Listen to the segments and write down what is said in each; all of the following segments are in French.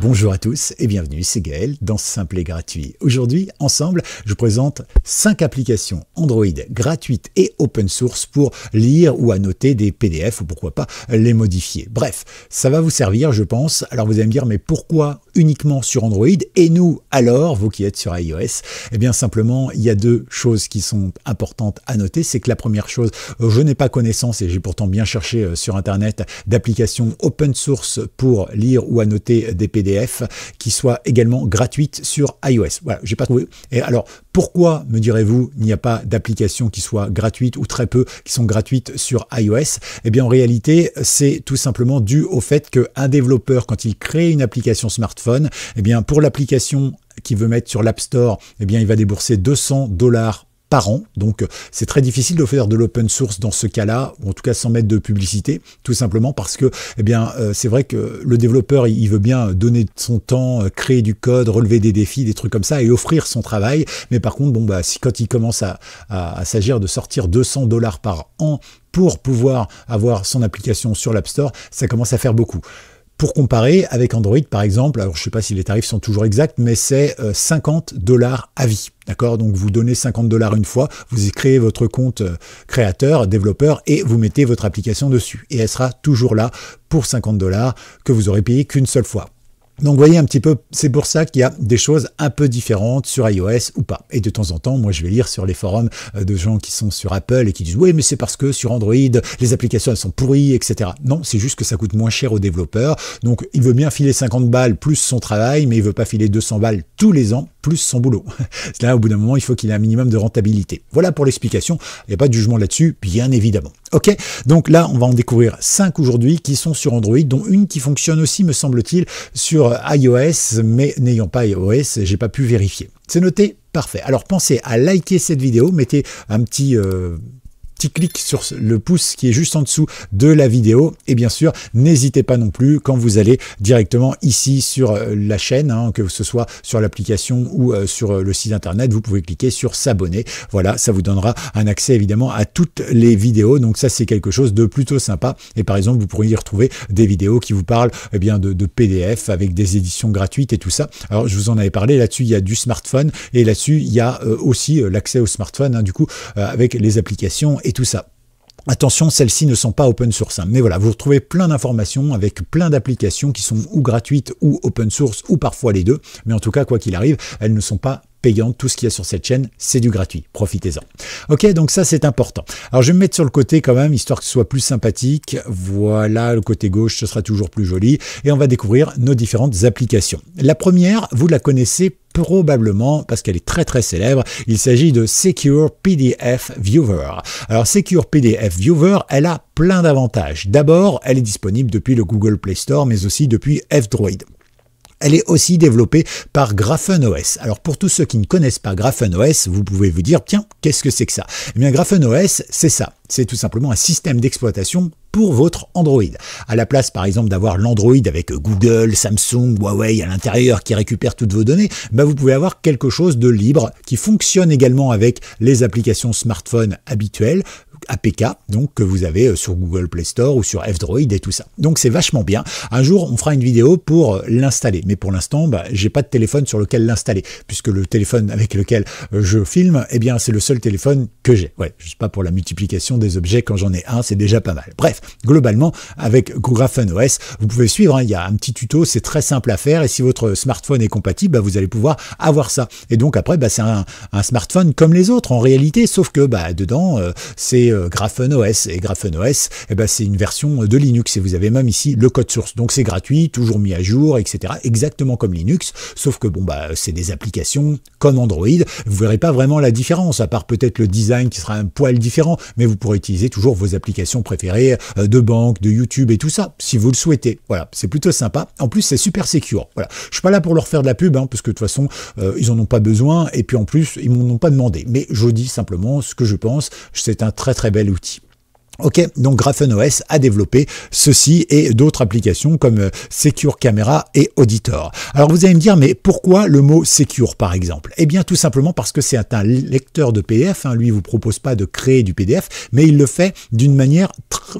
Bonjour à tous et bienvenue, c'est Gaël dans Simple et Gratuit. Aujourd'hui, ensemble, je vous présente 5 applications Android gratuites et open source pour lire ou annoter des PDF ou pourquoi pas les modifier. Bref, ça va vous servir, je pense. Alors vous allez me dire, mais pourquoi uniquement sur Android et nous alors, vous qui êtes sur iOS Eh bien simplement, il y a deux choses qui sont importantes à noter. C'est que la première chose, je n'ai pas connaissance et j'ai pourtant bien cherché euh, sur Internet d'applications open source pour lire ou annoter des PDF qui soit également gratuite sur iOS. Voilà, j'ai pas trouvé. Et alors, pourquoi, me direz-vous, il n'y a pas d'application qui soit gratuite ou très peu qui sont gratuites sur iOS Eh bien, en réalité, c'est tout simplement dû au fait qu'un développeur, quand il crée une application smartphone, eh bien, pour l'application qu'il veut mettre sur l'App Store, eh bien, il va débourser 200 dollars par an. Donc c'est très difficile de faire de l'open source dans ce cas-là, ou en tout cas sans mettre de publicité, tout simplement parce que eh bien euh, c'est vrai que le développeur il veut bien donner son temps, euh, créer du code, relever des défis, des trucs comme ça et offrir son travail. Mais par contre bon bah si quand il commence à, à s'agir de sortir 200 dollars par an pour pouvoir avoir son application sur l'App Store, ça commence à faire beaucoup pour comparer avec Android, par exemple, alors je ne sais pas si les tarifs sont toujours exacts, mais c'est 50 euh, dollars à vie. D'accord Donc vous donnez 50 dollars une fois, vous y créez votre compte euh, créateur, développeur et vous mettez votre application dessus. Et elle sera toujours là pour 50 dollars que vous aurez payé qu'une seule fois. Donc vous voyez un petit peu, c'est pour ça qu'il y a des choses un peu différentes sur iOS ou pas. Et de temps en temps, moi je vais lire sur les forums euh, de gens qui sont sur Apple et qui disent oui mais c'est parce que sur Android les applications elles sont pourries, etc. Non, c'est juste que ça coûte moins cher aux développeurs. Donc il veut bien filer 50 balles plus son travail, mais il veut pas filer 200 balles tous les ans plus son boulot. Là, au bout d'un moment, il faut qu'il ait un minimum de rentabilité. Voilà pour l'explication. Il n'y a pas de jugement là-dessus, bien évidemment. Ok, donc là, on va en découvrir 5 aujourd'hui qui sont sur Android, dont une qui fonctionne aussi, me semble-t-il, sur iOS, mais n'ayant pas iOS, j'ai pas pu vérifier. C'est noté Parfait. Alors pensez à liker cette vidéo, mettez un petit... Euh, petit clic sur le pouce qui est juste en dessous de la vidéo. Et bien sûr, n'hésitez pas non plus quand vous allez directement ici sur euh, la chaîne, hein, que ce soit sur l'application ou euh, sur euh, le site internet, vous pouvez cliquer sur s'abonner. Voilà, ça vous donnera un accès évidemment à toutes les vidéos. Donc ça, c'est quelque chose de plutôt sympa. Et par exemple, vous pourriez y retrouver des vidéos qui vous parlent eh bien, de, PDF avec des éditions gratuites et tout ça. Alors, je vous en avais parlé, là-dessus, il y a du smartphone et là-dessus, il y a aussi l'accès au smartphone, hein, du coup, avec les applications et tout ça. Attention, celles-ci ne sont pas open source. Hein. Mais voilà, vous retrouvez plein d'informations avec plein d'applications qui sont ou gratuites ou open source ou parfois les deux. Mais en tout cas, quoi qu'il arrive, elles ne sont pas payantes. Tout ce qu'il y a sur cette chaîne, c'est du gratuit. Profitez-en. Ok, donc ça c'est important. Alors je vais me mettre sur le côté quand même, histoire que ce soit plus sympathique. Voilà, le côté gauche, ce sera toujours plus joli. Et on va découvrir nos différentes applications. La première, vous la connaissez probablement parce qu'elle est très très célèbre. Il s'agit de Secure PDF Viewer. Alors Secure PDF Viewer, elle a plein d'avantages. D'abord, elle est disponible depuis le Google Play Store, mais aussi depuis F-Droid. Elle est aussi développée par GraphenOS. Alors pour tous ceux qui ne connaissent pas GraphenOS, vous pouvez vous dire, tiens, qu'est-ce que c'est que ça Eh bien GraphenOS, c'est ça. C'est tout simplement un système d'exploitation pour votre Android. À la place, par exemple, d'avoir l'Android avec Google, Samsung, Huawei à l'intérieur qui récupère toutes vos données, bah, vous pouvez avoir quelque chose de libre qui fonctionne également avec les applications smartphone habituelles, APK, donc que vous avez euh, sur Google Play Store ou sur F-Droid et tout ça. Donc c'est vachement bien. Un jour, on fera une vidéo pour euh, l'installer, mais pour l'instant, bah, j'ai pas de téléphone sur lequel l'installer, puisque le téléphone avec lequel euh, je filme, eh bien, c'est le seul téléphone que j'ai. Ouais, je sais pas pour la multiplication des objets quand j'en ai un, c'est déjà pas mal. Bref, globalement, avec Google Graphen OS, vous pouvez suivre. Hein, il y a un petit tuto, c'est très simple à faire, et si votre smartphone est compatible, bah, vous allez pouvoir avoir ça. Et donc après, bah, c'est un, un, smartphone comme les autres en réalité, sauf que bah, dedans, c'est euh, GraphenOS. Et GraphenOS, eh ben, c'est une version de Linux. Et vous avez même ici le code source. Donc c'est gratuit, toujours mis à jour, etc. Exactement comme Linux, sauf que bon, bah, c'est des applications comme Android. Vous verrez pas vraiment la différence, à part peut-être le design qui sera un poil différent, mais vous pourrez utiliser toujours vos applications préférées euh, de banque, de YouTube et tout ça, si vous le souhaitez. Voilà, c'est plutôt sympa. En plus, c'est super secure. Voilà, je suis pas là pour leur faire de la pub, hein, parce que de toute façon, euh, ils en ont pas besoin, et puis en plus, ils m'en ont pas demandé. Mais je dis simplement ce que je pense. C'est un très très bel outil. Ok, donc GraphenOS a développé ceci et d'autres applications comme euh, Secure Camera et Auditor. Alors vous allez me dire, mais pourquoi le mot Secure par exemple Eh bien tout simplement parce que c'est un lecteur de PDF, hein. lui vous propose pas de créer du PDF, mais il le fait d'une manière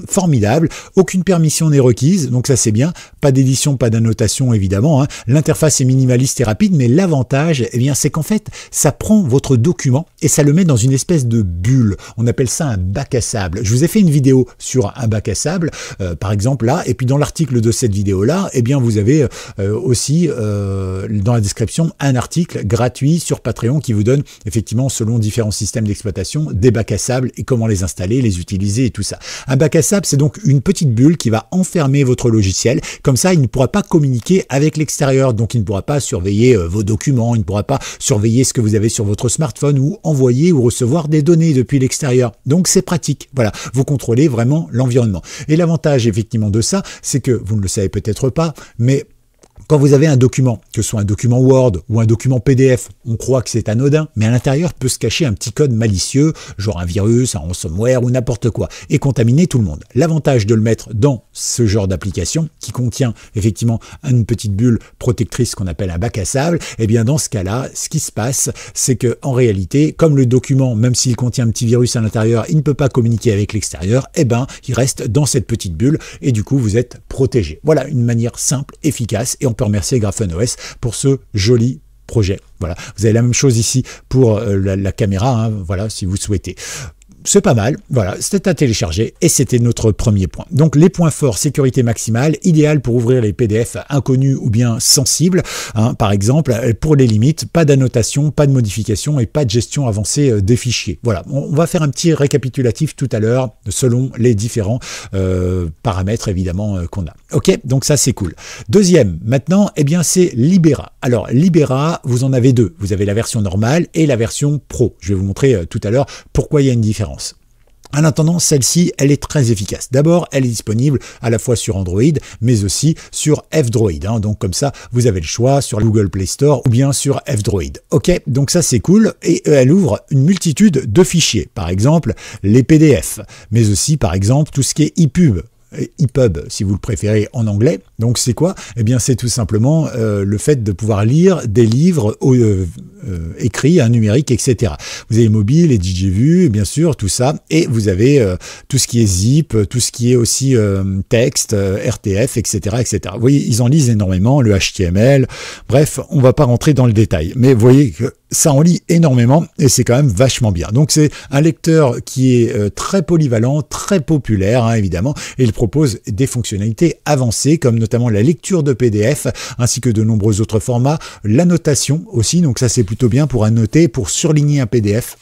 formidable, aucune permission n'est requise, donc ça c'est bien, pas d'édition, pas d'annotation évidemment, hein. l'interface est minimaliste et rapide, mais l'avantage, eh bien c'est qu'en fait ça prend votre document et ça le met dans une espèce de bulle, on appelle ça un bac à sable. Je vous ai fait une vidéo sur un bac à sable, euh, par exemple là, et puis dans l'article de cette vidéo-là, et eh bien vous avez euh, aussi euh, dans la description un article gratuit sur Patreon qui vous donne effectivement selon différents systèmes d'exploitation des bacs à sable et comment les installer, les utiliser et tout ça. Un bac à sable, c'est donc une petite bulle qui va enfermer votre logiciel, comme ça il ne pourra pas communiquer avec l'extérieur, donc il ne pourra pas surveiller vos documents, il ne pourra pas surveiller ce que vous avez sur votre smartphone ou envoyer ou recevoir des données depuis l'extérieur. Donc c'est pratique. Voilà, vous contrôler vraiment l'environnement. Et l'avantage effectivement de ça, c'est que, vous ne le savez peut-être pas, mais quand vous avez un document, que ce soit un document Word ou un document PDF, on croit que c'est anodin, mais à l'intérieur peut se cacher un petit code malicieux, genre un virus, un ransomware ou n'importe quoi, et contaminer tout le monde. L'avantage de le mettre dans ce genre d'application, qui contient effectivement une petite bulle protectrice qu'on appelle un bac à sable, eh bien dans ce cas-là, ce qui se passe, c'est que en réalité, comme le document, même s'il contient un petit virus à l'intérieur, il ne peut pas communiquer avec l'extérieur, eh bien il reste dans cette petite bulle, et du coup vous êtes protégé. Voilà une manière simple, efficace et on peut remercier OS pour ce joli projet. Voilà, vous avez la même chose ici pour euh, la, caméra, hein, voilà, si vous souhaitez c'est pas mal. Voilà, c'était à télécharger et c'était notre premier point. Donc les points forts, sécurité maximale, idéal pour ouvrir les PDF inconnus ou bien sensibles. Hein, par exemple, euh, pour les limites, pas d'annotation, pas de modification et pas de gestion avancée euh, des fichiers. Voilà, on va faire un petit récapitulatif tout à l'heure selon les différents paramètres évidemment qu'on a. Ok, donc ça c'est cool. Deuxième, maintenant, eh bien c'est Libera. Alors Libera, vous en avez deux. Vous avez la version normale et la version pro. Je vais vous montrer euh, tout à l'heure pourquoi il y a une différence. En attendant, celle-ci, elle est très efficace. D'abord, elle est disponible à la fois sur Android, mais aussi sur F-Droid. Hein. Donc comme ça, vous avez le choix sur Google Play Store ou bien sur F-Droid. Ok, donc ça c'est cool. Et euh, elle ouvre une multitude de fichiers. Par exemple, les PDF, mais aussi par exemple tout ce qui est e-pub. EPUB, euh, si vous le préférez, en anglais. Donc c'est quoi Eh bien c'est tout simplement euh, le fait de pouvoir lire des livres euh, euh, écrits, hein, numériques, etc. Vous avez mobile et DJVU, bien sûr, tout ça. Et vous avez tout ce qui est zip, tout ce qui est aussi texte, RTF, etc., etc. Vous voyez, ils en lisent énormément, le HTML. Bref, on va pas rentrer dans le détail. Mais vous voyez que ça en lit énormément et c'est quand même vachement bien. Donc c'est un lecteur qui est euh, très polyvalent, très populaire hein, évidemment, et il propose des fonctionnalités avancées comme notamment la lecture de PDF ainsi que de nombreux autres formats, l'annotation aussi, donc ça c'est plutôt bien pour annoter, pour surligner un PDF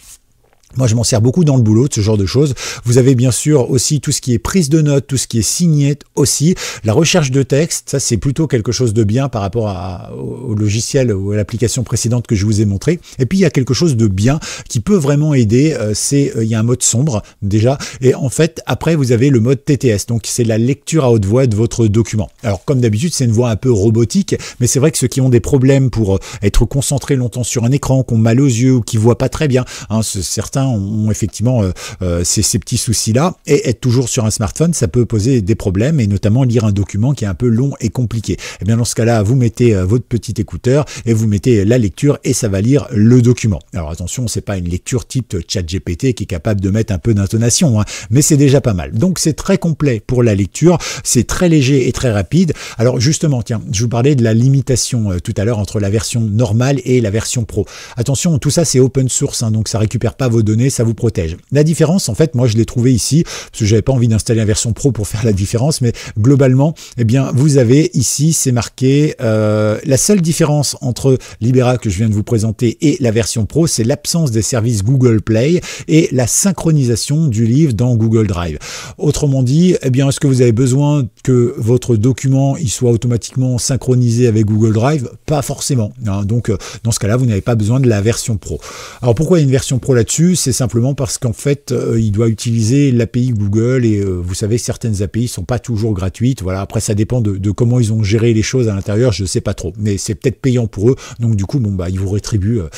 moi, je m'en sers beaucoup dans le boulot de ce genre de choses. Vous avez bien sûr aussi tout ce qui est prise de notes, tout ce qui est signé aussi. La recherche de texte, ça c'est plutôt quelque chose de bien par rapport au logiciel ou à l'application précédente que je vous ai montré. Et puis il y a quelque chose de bien qui peut vraiment aider. Euh, c'est euh, il y a un mode sombre déjà. Et en fait, après vous avez le mode TTS. Donc c'est la lecture à haute voix de votre document. Alors comme d'habitude, c'est une voix un peu robotique, mais c'est vrai que ceux qui ont des problèmes pour euh, être concentrés longtemps sur un écran, qui ont mal aux yeux ou qui voient pas très bien, hein, certains Hein, ont effectivement euh, euh, ces, petits soucis-là. Et être toujours sur un smartphone, ça peut poser des problèmes, et notamment lire un document qui est un peu long et compliqué. Et eh bien dans ce cas-là, vous mettez euh, votre petit écouteur et vous mettez la lecture et ça va lire le document. Alors attention, c'est pas une lecture type GPT qui est capable de mettre un peu d'intonation, hein, mais c'est déjà pas mal. Donc c'est très complet pour la lecture, c'est très léger et très rapide. Alors justement, tiens, je vous parlais de la limitation tout à l'heure entre la version normale et la version pro. Attention, tout ça c'est open source, hein, donc ça récupère pas votre données, ça vous protège. La différence, en fait, moi je l'ai trouvé ici, parce que j'avais pas envie d'installer la version pro pour faire la différence, mais globalement, eh bien, vous avez ici, c'est marqué, euh, la seule différence entre Libera que je viens de vous présenter et la version pro, c'est l'absence des services Google Play et la synchronisation du livre dans Google Drive. Autrement dit, eh bien, est-ce que vous avez besoin que votre document il soit automatiquement synchronisé avec Google Drive Pas forcément. Hein. Donc, euh, dans ce cas-là, vous n'avez pas besoin de la version pro. Alors, pourquoi il y a une version pro là-dessus c'est simplement parce qu'en fait, euh, il doit utiliser l'API Google et euh, vous savez, certaines API sont pas toujours gratuites. Voilà. Après, ça dépend de, comment ils ont géré les choses à l'intérieur. Je ne sais pas trop, mais c'est peut-être payant pour eux. Donc du coup, bon bah, ils vous rétribuent, euh,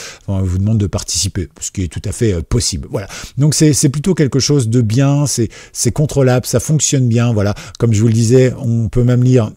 ils vous demandent de participer, ce qui est tout à fait possible. Voilà. Donc c'est plutôt quelque chose de bien. C'est contrôlable, ça fonctionne bien. Voilà. Comme je vous le disais, on peut même lire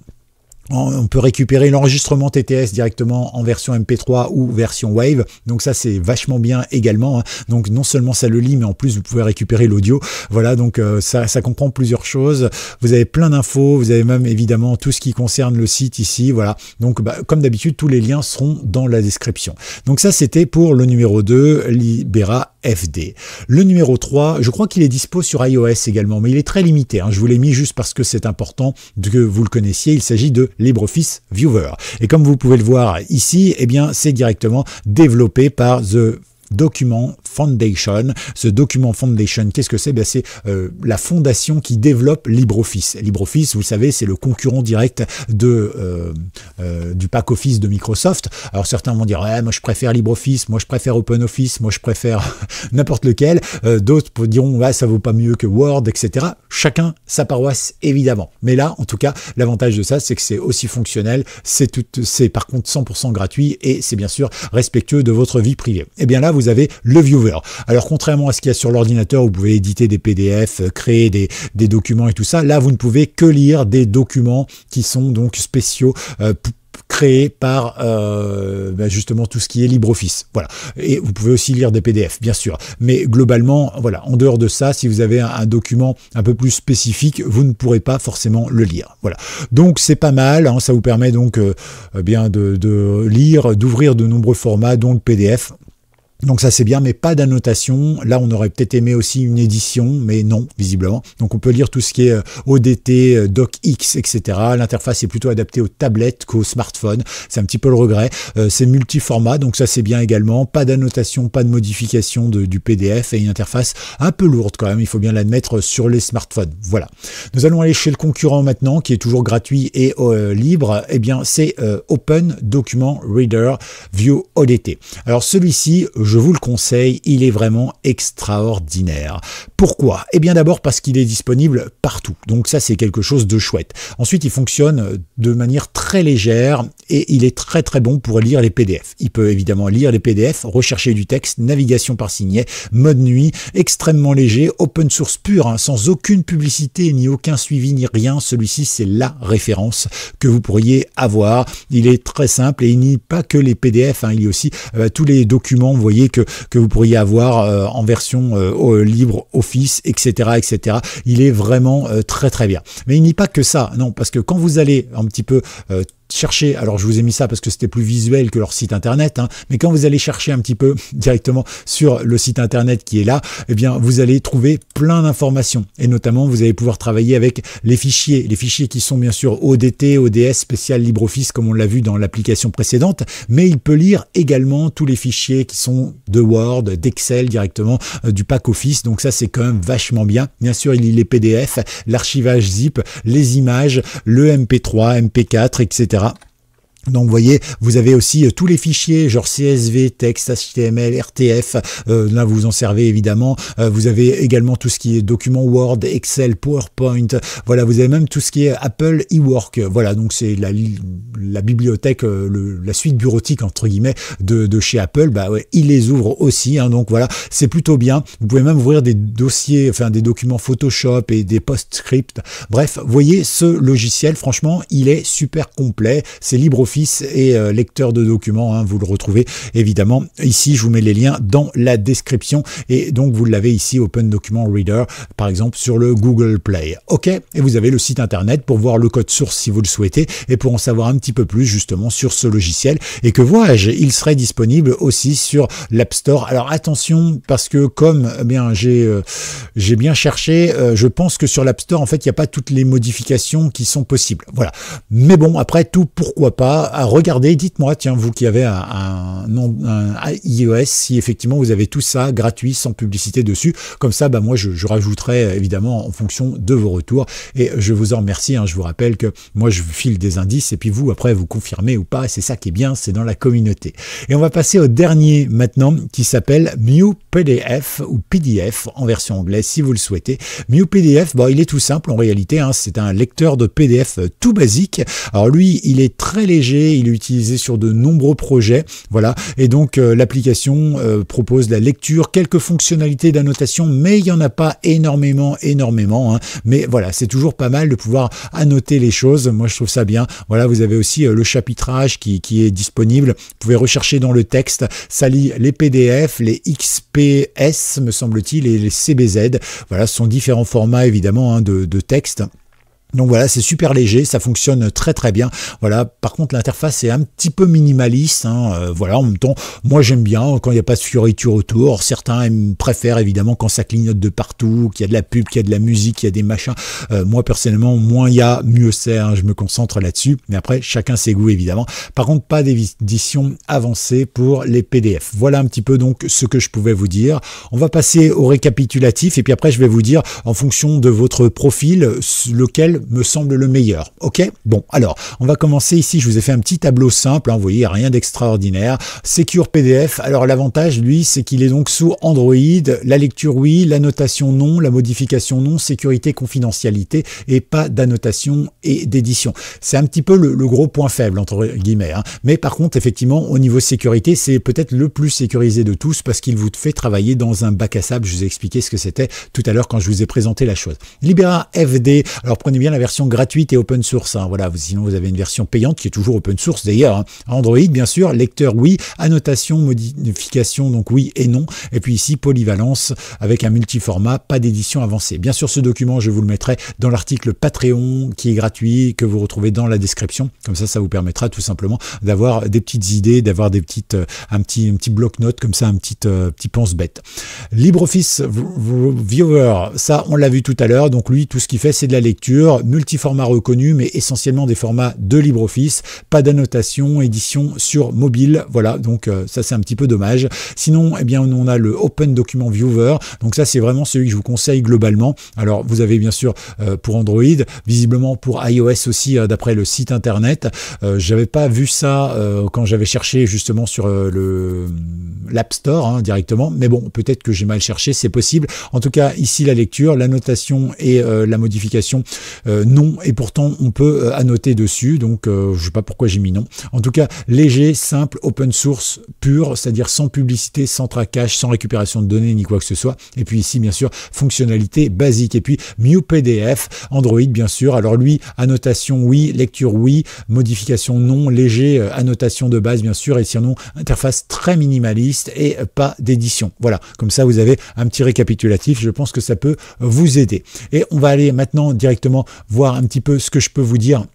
on peut récupérer l'enregistrement TTS directement en version MP3 ou version Wave. Donc ça, c'est vachement bien également. Hein. Donc non seulement ça le lit, mais en plus, vous pouvez récupérer l'audio. Voilà, donc euh, ça, comprend plusieurs choses. Vous avez plein d'infos. Vous avez même évidemment tout ce qui concerne le site ici. Voilà. Donc bah, comme d'habitude, tous les liens seront dans la description. Donc ça, c'était pour le numéro 2, Libera FD. Le numéro 3, je crois qu'il est dispo sur iOS également, mais il est très limité. Hein. Je vous l'ai mis juste parce que c'est important que vous le connaissiez. Il s'agit de LibreOffice Viewer. Et comme vous pouvez le voir ici, eh bien, c'est directement développé par The document Foundation. Ce document Foundation, qu'est-ce que c'est ben C'est euh, la fondation qui développe LibreOffice. LibreOffice, vous savez, c'est le concurrent direct de, euh, euh, du pack Office de Microsoft. Alors certains vont dire, eh, moi je préfère LibreOffice, moi je préfère OpenOffice, moi je préfère n'importe lequel. D'autres diront, ah, ça vaut pas mieux que Word, etc. Chacun sa paroisse, évidemment. Mais là, en tout cas, l'avantage de ça, c'est que c'est aussi fonctionnel, c'est par contre 100% gratuit et c'est bien sûr respectueux de votre vie privée. Et eh bien là, vous vous avez le viewer. Alors contrairement à ce qu'il y a sur l'ordinateur, vous pouvez éditer des PDF, euh, créer des, documents et tout ça, là vous ne pouvez que lire des documents qui sont donc spéciaux euh, créés par euh, bah, justement tout ce qui est LibreOffice. Voilà. Et vous pouvez aussi lire des PDF, bien sûr. Mais globalement, voilà, en dehors de ça, si vous avez un, document un peu plus spécifique, vous ne pourrez pas forcément le lire. Voilà. Donc c'est pas mal. Hein. ça vous permet donc eh bien de, lire, d'ouvrir de nombreux formats, donc PDF. Donc ça c'est bien, mais pas d'annotation. Là, on aurait peut-être aimé aussi une édition, mais non, visiblement. Donc on peut lire tout ce qui est euh, ODT, euh, DocX, etc. L'interface est plutôt adaptée aux tablettes qu'aux smartphones. C'est un petit peu le regret. C'est euh, c'est multiformat, donc ça c'est bien également. Pas d'annotation, pas de modification du PDF et une interface un peu lourde quand même, il faut bien l'admettre, sur les smartphones. Voilà. Nous allons aller chez le concurrent maintenant, qui est toujours gratuit et libre. Eh bien, c'est Open Document Reader View ODT. Alors celui-ci, je vous le conseille, il est vraiment extraordinaire. Pourquoi Eh bien d'abord parce qu'il est disponible partout, donc ça c'est quelque chose de chouette. Ensuite, il fonctionne euh, de manière très légère et il est très très bon pour lire les PDF. Il peut évidemment lire les PDF, rechercher du texte, navigation par signet, mode nuit, extrêmement léger, open source pur, hein, sans aucune publicité, ni aucun suivi, ni rien. Celui-ci, c'est la référence que vous pourriez avoir. Il est très simple et il n'y a pas que les PDF, hein. il y a aussi euh, tous les documents, vous voyez, que, que vous pourriez avoir euh, en version euh, libre Office, etc., etc. Il est vraiment euh, très très bien. Mais il n'y pas que ça, non, parce que quand vous allez un petit peu chercher, alors je vous ai mis ça parce que c'était plus visuel que leur site internet, hein, mais quand vous allez chercher un petit peu directement sur le site internet qui est là, eh bien vous allez trouver plein d'informations et notamment vous allez pouvoir travailler avec les fichiers, les fichiers qui sont bien sûr ODT, ODS, spécial LibreOffice comme on l'a vu dans l'application précédente, mais il peut lire également tous les fichiers qui sont de Word, d'Excel directement, euh, du pack Office, donc ça c'est quand même vachement bien. Bien sûr il lit les PDF, l'archivage zip, les images, le MP3, MP4, etc. verra. Donc vous voyez, vous avez aussi euh, tous les fichiers, genre CSV, texte, HTML, RTF, euh, là vous en servez évidemment. Euh, vous avez également tout ce qui est documents Word, Excel, PowerPoint. Voilà, vous avez même tout ce qui est Apple eWork. Voilà, donc c'est la, la, bibliothèque, la suite bureautique entre guillemets de, chez Apple. Bah ouais, il les ouvre aussi. Hein, donc voilà, c'est plutôt bien. Vous pouvez même ouvrir des dossiers, enfin des documents Photoshop et des PostScript. Bref, voyez ce logiciel, franchement, il est super complet. C'est libre et euh, lecteur de documents. Hein, vous le retrouvez évidemment ici. Je vous mets les liens dans la description et donc vous l'avez ici Open Document Reader par exemple sur le Google Play. Ok, et vous avez le site internet pour voir le code source si vous le souhaitez et pour en savoir un petit peu plus justement sur ce logiciel. Et que vois il serait disponible aussi sur l'App Store. Alors attention parce que comme eh bien j'ai euh, j'ai bien cherché, euh, je pense que sur l'App Store en fait il n'y a pas toutes les modifications qui sont possibles. Voilà. Mais bon après tout pourquoi pas à, regarder. Dites-moi, tiens, vous qui avez un, iOS, e si effectivement vous avez tout ça gratuit, sans publicité dessus. Comme ça, bah, moi, je, rajouterai évidemment en fonction de vos retours. Et je vous en remercie. Hein. Je vous rappelle que moi, je file des indices et puis vous, après, vous confirmez ou pas. C'est ça qui est bien, c'est dans la communauté. Et on va passer au dernier maintenant qui s'appelle Mew PDF ou PDF en version anglaise si vous le souhaitez. Mew PDF, bon, il est tout simple en réalité. Hein. C'est un lecteur de PDF euh, tout basique. Alors lui, il est très léger il est utilisé sur de nombreux projets. Voilà. Et donc euh, l'application euh, propose la lecture, quelques fonctionnalités d'annotation, mais il n'y en a pas énormément, énormément. Hein. Mais voilà, c'est toujours pas mal de pouvoir annoter les choses. Moi, je trouve ça bien. Voilà, vous avez aussi euh, le chapitrage qui, est disponible. Vous pouvez rechercher dans le texte. Ça lit les PDF, les XPS, me semble-t-il, et les CBZ. Voilà, ce sont différents formats évidemment hein, de texte. Donc voilà, c'est super léger, ça fonctionne très très bien. Voilà, par contre l'interface est un petit peu minimaliste. Hein, euh, voilà, en même temps, moi j'aime bien quand il n'y a pas de fioriture autour. Certains préfèrent évidemment quand ça clignote de partout, qu'il y a de la pub, qu'il y a de la musique, qu'il y a des machins. Euh, moi personnellement, moins il y a, mieux c'est. Hein, je me concentre là-dessus. Mais après, chacun ses goûts évidemment. Par contre, pas d'édition avancée pour les PDF. Voilà un petit peu donc ce que je pouvais vous dire. On va passer au récapitulatif et puis après je vais vous dire en fonction de votre profil lequel me semble le meilleur. Ok Bon, alors, on va commencer ici. Je vous ai fait un petit tableau simple. Hein, vous voyez, rien d'extraordinaire. Secure PDF. Alors, l'avantage, lui, c'est qu'il est donc sous Android. La lecture, oui. La notation, non. La modification, non. Sécurité, confidentialité et pas d'annotation et d'édition. C'est un petit peu le, gros point faible, entre guillemets. Hein. Mais par contre, effectivement, au niveau sécurité, c'est peut-être le plus sécurisé de tous parce qu'il vous fait travailler dans un bac à sable. Je vous ai expliqué ce que c'était tout à l'heure quand je vous ai présenté la chose. Libera FD. Alors, prenez bien la version gratuite et open source. Hein. voilà, sinon vous avez une version payante qui est toujours open source d'ailleurs. Hein. Android, bien sûr, lecteur oui, annotation, modification, donc oui et non. Et puis ici, polyvalence avec un multiformat, pas d'édition avancée. Bien sûr, ce document, je vous le mettrai dans l'article Patreon qui est gratuit, que vous retrouvez dans la description. Comme ça, ça vous permettra tout simplement d'avoir des petites idées, d'avoir des petites, euh, un petit, un petit bloc-notes comme ça, un petit, euh, petit pense-bête. LibreOffice Viewer, ça, on l'a vu tout à l'heure. Donc lui, tout ce qu'il fait, c'est de la lecture formats, multiformats reconnus, mais essentiellement des formats de LibreOffice. Pas d'annotation, édition sur mobile. Voilà, donc euh, ça c'est un petit peu dommage. Sinon, eh bien, on a le Open Document Viewer. Donc ça, c'est vraiment celui que je vous conseille globalement. Alors, vous avez bien sûr euh, pour Android, visiblement pour iOS aussi, euh, d'après le site internet. j'avais pas vu ça quand j'avais cherché justement sur le mm, l'App Store hein, directement. Mais bon, peut-être que j'ai mal cherché, c'est possible. En tout cas, ici la lecture, l'annotation et la modification euh, non, et pourtant on peut euh, annoter dessus, donc euh, je sais pas pourquoi j'ai mis non. En tout cas, léger, simple, open source, pur, c'est-à-dire sans publicité, sans traquage, sans récupération de données ni quoi que ce soit. Et puis ici, bien sûr, fonctionnalité basique. Et puis New PDF, Android, bien sûr. Alors lui, annotation oui, lecture oui, modification non, léger, annotation de base, bien sûr, et sinon, interface très minimaliste et pas d'édition. Voilà, comme ça, vous avez un petit récapitulatif. Je pense que ça peut vous aider. Et on va aller maintenant directement voir un petit peu ce que je peux vous dire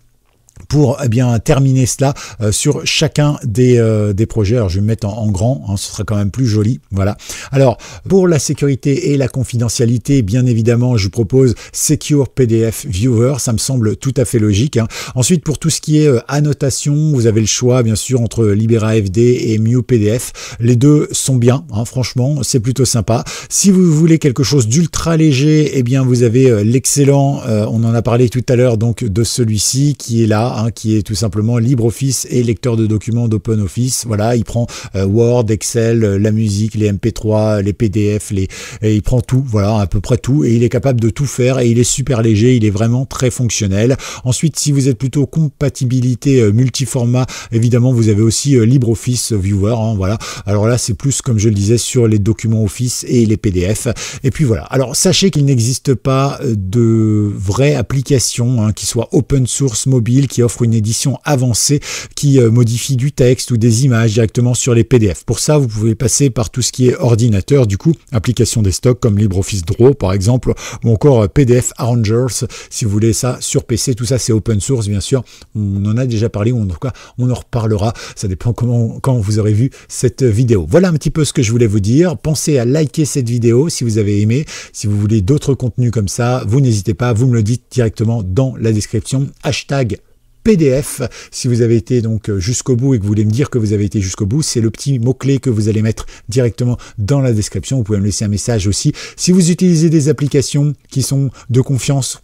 pour eh bien terminer cela euh, sur chacun des, euh, des, projets. Alors je vais me mettre en, grand, hein, ce sera quand même plus joli. Voilà. Alors pour la sécurité et la confidentialité, bien évidemment, je vous propose Secure PDF Viewer, ça me semble tout à fait logique. Hein. Ensuite, pour tout ce qui est euh, annotation, vous avez le choix bien sûr entre FD et Mew PDF. Les deux sont bien, hein, franchement, c'est plutôt sympa. Si vous voulez quelque chose d'ultra léger, eh bien vous avez l'excellent, on en a parlé tout à l'heure donc de celui-ci qui est là Hein, qui est tout simplement LibreOffice et lecteur de documents d'OpenOffice. Voilà, il prend euh, Word, Excel, euh, la musique, les MP3, les PDF, les, et il prend tout, voilà, à peu près tout, et il est capable de tout faire, et il est super léger, il est vraiment très fonctionnel. Ensuite, si vous êtes plutôt compatibilité euh, multiformat, évidemment, vous avez aussi LibreOffice Viewer, hein, voilà. Alors là, c'est plus, comme je le disais, sur les documents Office et les PDF. Et puis voilà. Alors, sachez qu'il n'existe pas de vraie application hein, qui soit open source mobile, qui offre une édition avancée qui euh, modifie du texte ou des images directement sur les PDF. Pour ça, vous pouvez passer par tout ce qui est ordinateur, du coup, application des stocks comme LibreOffice Draw par exemple, ou encore euh, PDF Arrangers, si vous voulez ça sur PC. Tout ça, c'est open source, bien sûr. On en a déjà parlé, ou en tout cas, on en reparlera. Ça dépend comment, quand vous aurez vu cette vidéo. Voilà un petit peu ce que je voulais vous dire. Pensez à liker cette vidéo si vous avez aimé. Si vous voulez d'autres contenus comme ça, vous n'hésitez pas, vous me le dites directement dans la description. Hashtag PDF. Si vous avez été donc euh, jusqu'au bout et que vous voulez me dire que vous avez été jusqu'au bout, c'est le petit mot-clé que vous allez mettre directement dans la description. Vous pouvez me laisser un message aussi. Si vous utilisez des applications qui sont de confiance,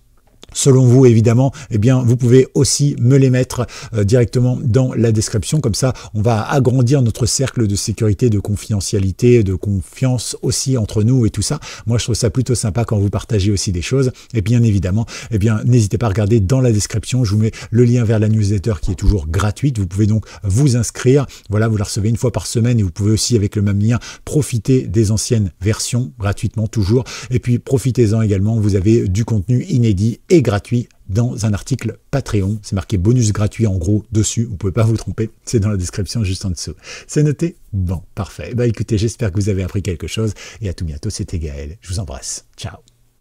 selon vous évidemment, eh bien vous pouvez aussi me les mettre euh, directement dans la description. Comme ça, on va agrandir notre cercle de sécurité, de confidentialité, de confiance aussi entre nous et tout ça. Moi, je trouve ça plutôt sympa quand vous partagez aussi des choses. Et bien évidemment, eh bien n'hésitez pas à regarder dans la description. Je vous mets le lien vers la newsletter qui est toujours gratuite. Vous pouvez donc vous inscrire. Voilà, vous la recevez une fois par semaine et vous pouvez aussi avec le même lien profiter des anciennes versions gratuitement toujours. Et puis profitez-en également. Vous avez du contenu inédit et gratuit dans un article Patreon. C'est marqué bonus gratuit en gros dessus, vous ne pouvez pas vous tromper, c'est dans la description juste en dessous. C'est noté Bon, parfait. Bah écoutez, j'espère que vous avez appris quelque chose et à tout bientôt, c'était Gaël. Je vous embrasse. Ciao